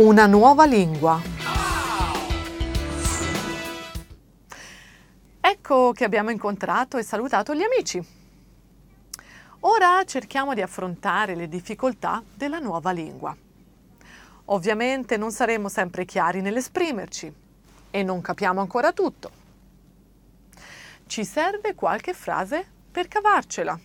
Una nuova lingua. Ecco che abbiamo incontrato e salutato gli amici. Ora cerchiamo di affrontare le difficoltà della nuova lingua. Ovviamente non saremo sempre chiari nell'esprimerci e non capiamo ancora tutto. Ci serve qualche frase per cavarcela.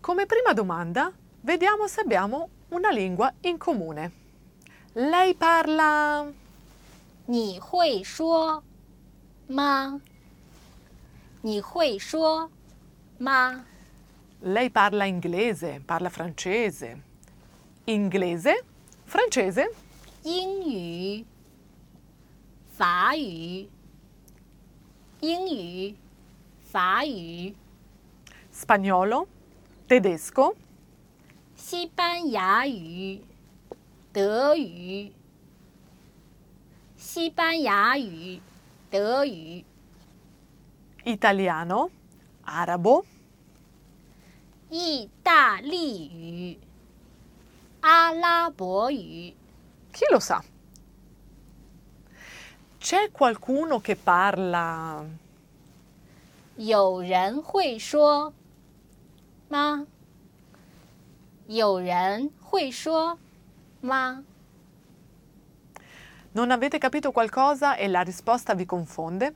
Come prima domanda Vediamo se abbiamo una lingua in comune. Lei parla... 你会说吗?你会说吗? Lei parla inglese, parla francese. Inglese, francese. 英语,法语,英语,法语. Spagnolo, tedesco. 西班牙语、德语、西班牙语、德语、Italiano、arabo、意大利语、阿拉伯语。Chi lo sa？C'è qualcuno che parla？有人会说吗？有人会说吗? Non avete capito qualcosa e la risposta vi confonde?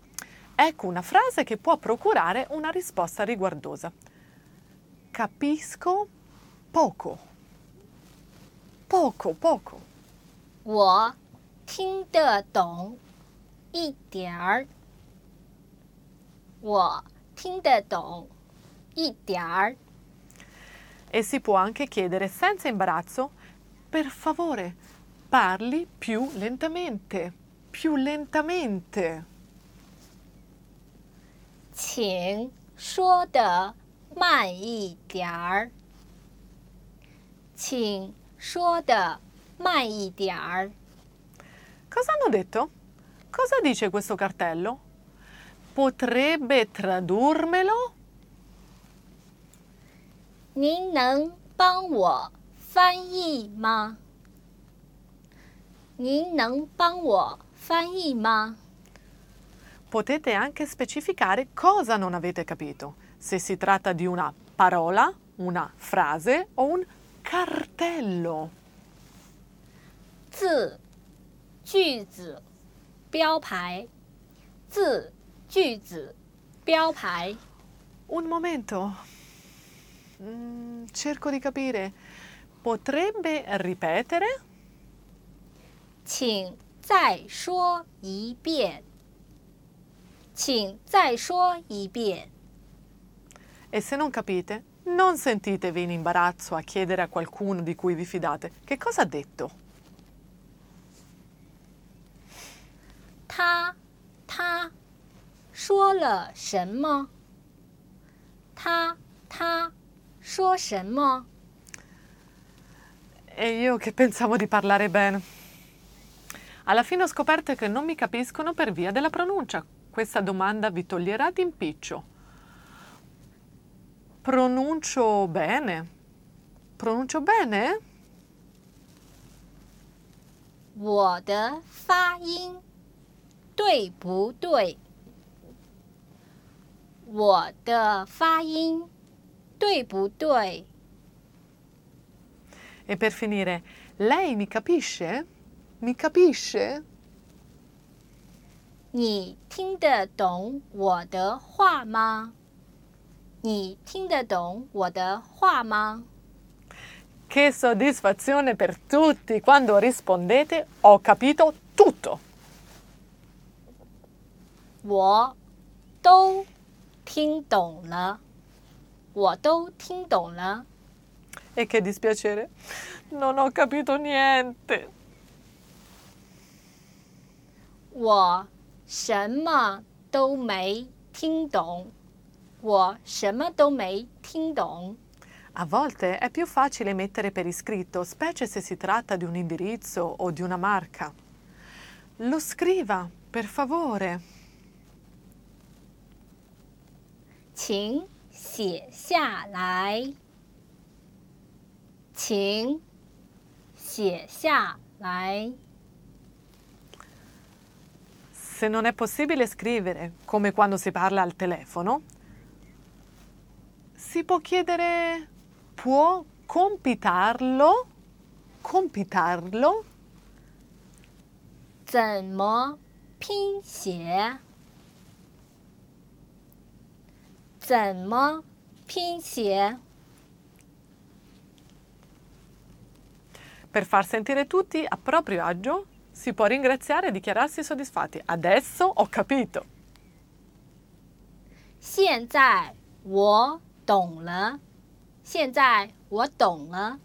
Ecco una frase che può procurare una risposta riguardosa. Capisco poco. Poco, poco. 我听得懂一点儿。我听得懂一点儿。e si può anche chiedere senza imbarazzo, per favore, parli più lentamente, più lentamente. Qing Qing de de diar. diar. Cosa hanno detto? Cosa dice questo cartello? Potrebbe tradurmelo? 您能帮我翻译吗？您能帮我翻译吗？Potete anche specificare cosa non avete capito. Se si tratta di una parola, una frase o un cartello。字，句子，标牌。字，句子，标牌。Un momento. Mm, cerco di capire. Potrebbe ripetere? E se non capite, non sentitevi in imbarazzo a chiedere a qualcuno di cui vi fidate che cosa ha detto. Ta ta 他他说了什么？他说什么？E io che pensavo di parlare bene. Alla fine ho scoperto che non mi capiscono per via della pronuncia. Questa domanda vi toglierà d'impiccio. Pronuncio bene? Pronuncio bene? 我的发音对不对？我的发音 e per finire, lei mi capisce? Mi capisce? Che soddisfazione per tutti quando rispondete ho capito tutto. 我都听懂了。我都听懂了。E che dispiacere, non ho capito niente. 我什么都没听懂。我什么都没听懂。A volte è più facile mettere per iscritto, specie se si tratta di un indirizzo o di una marca. Lo scriva, per favore. 请写下来，请写下来。Se non è possibile scrivere, come quando si parla al telefono, si può chiedere può compitarlo, compitarlo. 怎么拼写？怎么拼写？Per far sentire tutti a proprio agio, si può ringraziare e dichiararsi soddisfatti. Adesso ho capito. 现在我懂了。现在我懂了。